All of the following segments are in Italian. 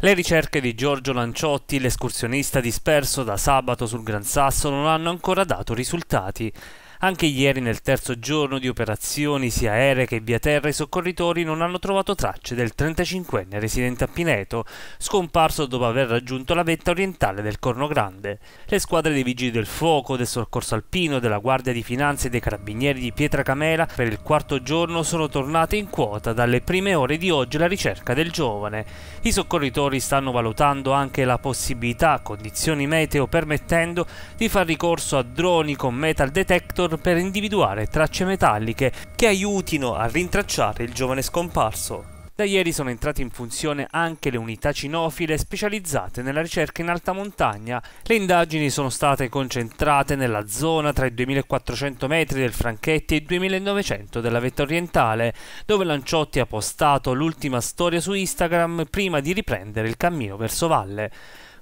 Le ricerche di Giorgio Lanciotti, l'escursionista disperso da sabato sul Gran Sasso, non hanno ancora dato risultati. Anche ieri nel terzo giorno di operazioni sia aeree che via terra i soccorritori non hanno trovato tracce del 35enne residente a Pineto, scomparso dopo aver raggiunto la vetta orientale del Corno Grande. Le squadre dei Vigili del Fuoco, del Soccorso Alpino, della Guardia di Finanza e dei Carabinieri di Pietra Camela per il quarto giorno sono tornate in quota dalle prime ore di oggi alla ricerca del giovane. I soccorritori stanno valutando anche la possibilità, condizioni meteo permettendo, di far ricorso a droni con metal detector detector per individuare tracce metalliche che aiutino a rintracciare il giovane scomparso. Da ieri sono entrate in funzione anche le unità cinofile specializzate nella ricerca in alta montagna. Le indagini sono state concentrate nella zona tra i 2400 metri del Franchetti e i 2900 della Vetta Orientale, dove Lanciotti ha postato l'ultima storia su Instagram prima di riprendere il cammino verso valle.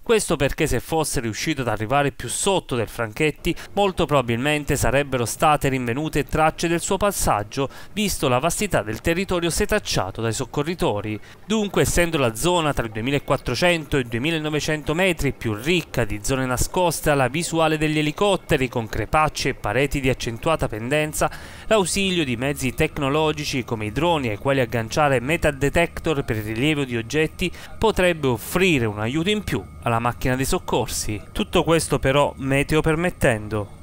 Questo perché se fosse riuscito ad arrivare più sotto del Franchetti, molto probabilmente sarebbero state rinvenute tracce del suo passaggio, visto la vastità del territorio setacciato dai soccorritori. Dunque, essendo la zona tra i 2400 e i 2900 metri più ricca di zone nascoste alla visuale degli elicotteri con crepacci e pareti di accentuata pendenza, l'ausilio di mezzi tecnologici come i droni ai quali agganciare metadetector per il rilievo di oggetti potrebbe offrire un aiuto in più alla macchina dei soccorsi. Tutto questo però meteo permettendo.